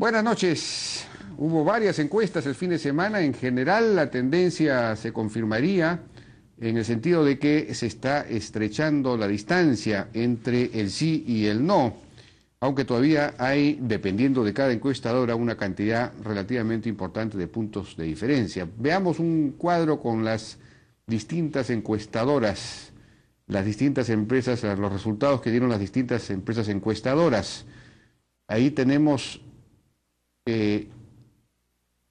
Buenas noches. Hubo varias encuestas el fin de semana. En general, la tendencia se confirmaría en el sentido de que se está estrechando la distancia entre el sí y el no, aunque todavía hay, dependiendo de cada encuestadora, una cantidad relativamente importante de puntos de diferencia. Veamos un cuadro con las distintas encuestadoras, las distintas empresas, los resultados que dieron las distintas empresas encuestadoras. Ahí tenemos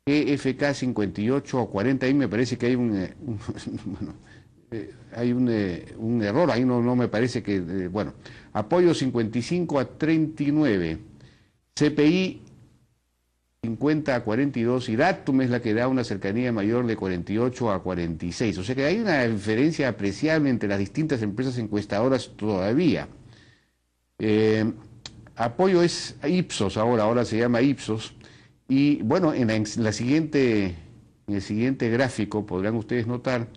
EFK 58 a 40, ahí me parece que hay un, eh, eh, hay eh, un, error, ahí no, me parece que, bueno, apoyo 55 a 39, CPI 50 a 42 y Datum es la que da una cercanía mayor de 48 a 46, o sea que hay una diferencia apreciable entre las distintas empresas encuestadoras todavía. apoyo es Ipsos ahora, ahora se llama Ipsos y bueno, en la, siguiente, en el siguiente gráfico podrán ustedes notar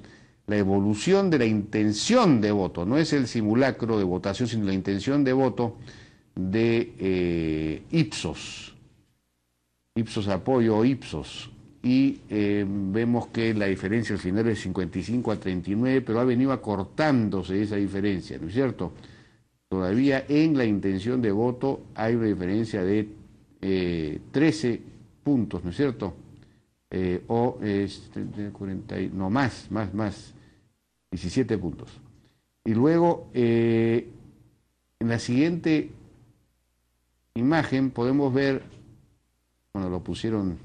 la evolución de la intención de voto, no es el simulacro de votación, sino la intención de voto de eh, Ipsos, Ipsos Apoyo o Ipsos. Y eh, vemos que la diferencia al final es 55 a 39, pero ha venido acortándose esa diferencia, ¿no es cierto? Todavía en la intención de voto hay una diferencia de eh, 13 puntos, ¿no es cierto? Eh, o es 40, no más, más, más, 17 puntos. Y luego, eh, en la siguiente imagen podemos ver, bueno, lo pusieron,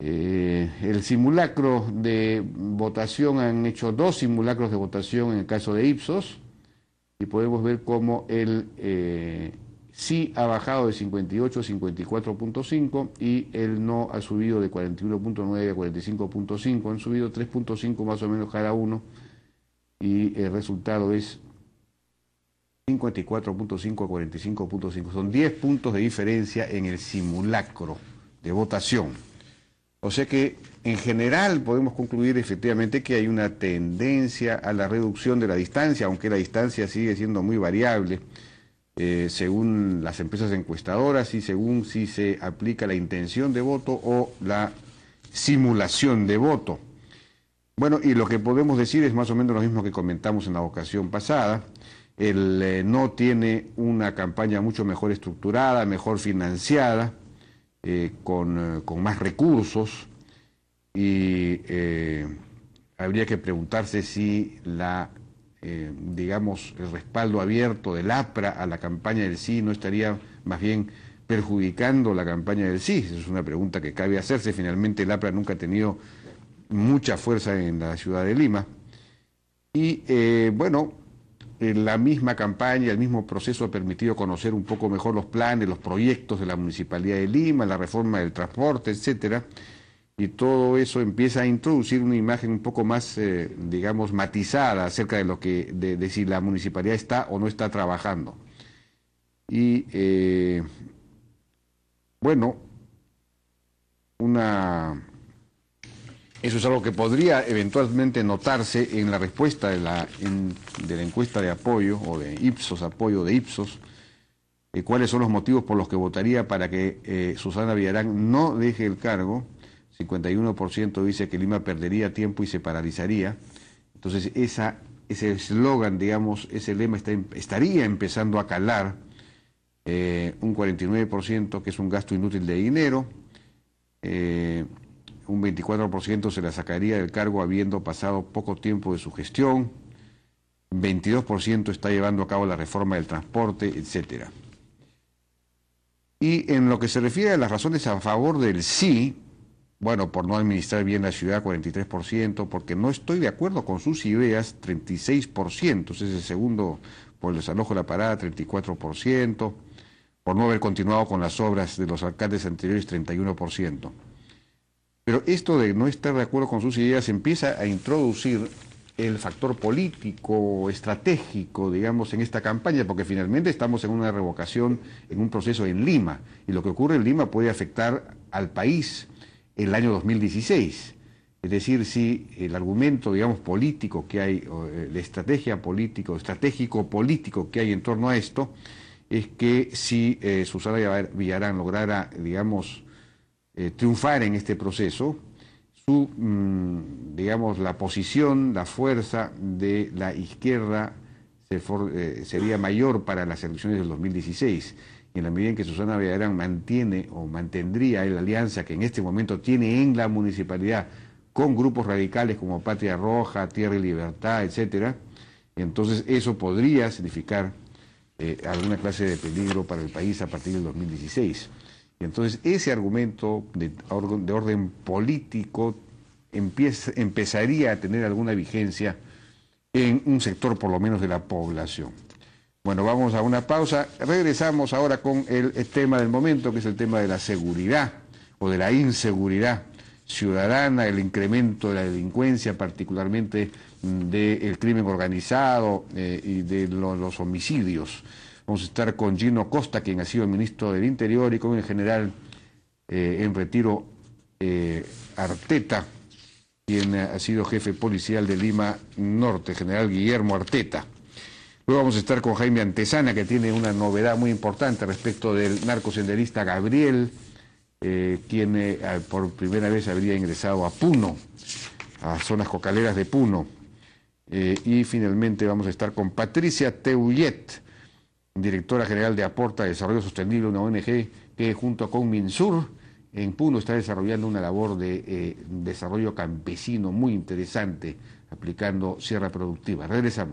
eh, el simulacro de votación, han hecho dos simulacros de votación en el caso de Ipsos, y podemos ver cómo el sí ha bajado de 58 a 54.5 y el no ha subido de 41.9 a 45.5, han subido 3.5 más o menos cada uno y el resultado es 54.5 a 45.5. Son 10 puntos de diferencia en el simulacro de votación. O sea que en general podemos concluir efectivamente que hay una tendencia a la reducción de la distancia, aunque la distancia sigue siendo muy variable. Eh, según las empresas encuestadoras y según si se aplica la intención de voto o la simulación de voto. Bueno, y lo que podemos decir es más o menos lo mismo que comentamos en la ocasión pasada. El eh, no tiene una campaña mucho mejor estructurada, mejor financiada, eh, con, con, más recursos y habría que preguntarse si la eh, digamos, el respaldo abierto del APRA a la campaña del sí no estaría más bien perjudicando la campaña del sí? Es una pregunta que cabe hacerse. Finalmente el APRA nunca ha tenido mucha fuerza en la ciudad de Lima. Y eh, bueno, eh, la misma campaña, el mismo proceso ha permitido conocer un poco mejor los planes, los proyectos de la Municipalidad de Lima, la reforma del transporte, etcétera y todo eso empieza a introducir una imagen un poco más, eh, digamos, matizada acerca de lo que, de, si la municipalidad está o no está trabajando. Y eh, bueno, una eso es algo que podría eventualmente notarse en la respuesta de la, de la encuesta de apoyo o de Ipsos, apoyo de Ipsos, y cuáles son los motivos por los que votaría para que eh, Susana Villarán no deje el cargo 51% dice que Lima perdería tiempo y se paralizaría. Entonces ese eslogan, digamos, ese lema em, estaría empezando a calar. Eh, un 49% que es un gasto inútil de dinero. Eh, un 24% se la sacaría del cargo habiendo pasado poco tiempo de su gestión. 22% está llevando a cabo la reforma del transporte, etc. Y en lo que se refiere a las razones a favor del sí, bueno, por no administrar bien la ciudad, 43%, porque no estoy de acuerdo con sus ideas, 36%, ese es el segundo por el desalojo de la parada, 34%, por no haber continuado con las obras de los alcaldes anteriores, 31%. Pero esto de no estar de acuerdo con sus ideas empieza a introducir el factor político, estratégico, digamos, en esta campaña, porque finalmente estamos en una revocación, en un proceso en Lima, y lo que ocurre en Lima puede afectar al país el año 2016. Es decir, si el argumento, digamos, político que hay, eh, la estrategia político, estratégico-político que hay en torno a esto, es que si eh, Susana Villarán lograra, digamos, eh, triunfar en este proceso, su, mm, digamos, la posición, la fuerza de la izquierda sería mayor para las elecciones del 2016 y en la medida en que Susana Villagrán mantiene o mantendría la alianza que en este momento tiene en la municipalidad con grupos radicales como Patria Roja, Tierra y Libertad, etcétera, entonces eso podría significar eh, alguna clase de peligro para el país a partir del 2016. Y entonces ese argumento de, de orden político empezaría a tener alguna vigencia en un sector por lo menos de la población. Bueno, vamos a una pausa. Regresamos ahora con el tema del momento, que es el tema de la seguridad o de la inseguridad ciudadana, el incremento de la delincuencia, particularmente mm, del crimen organizado eh, y de los homicidios. Vamos a estar con Gino Costa, quien ha sido ministro del Interior, y con el general eh, en retiro eh, Arteta, quien ha sido jefe policial de Lima Norte, general Guillermo Arteta. Luego vamos a estar con Jaime Antesana, que tiene una novedad muy importante respecto del narcosenderista Gabriel, eh, quien eh, por primera vez habría ingresado a Puno, a zonas cocaleras de Puno. Eh, y finalmente vamos a estar con Patricia Teullet, directora general de Aporta Desarrollo Sostenible, una ONG que junto con Minsur en Puno está desarrollando una labor de desarrollo campesino muy interesante, aplicando sierra productiva. Regresamos.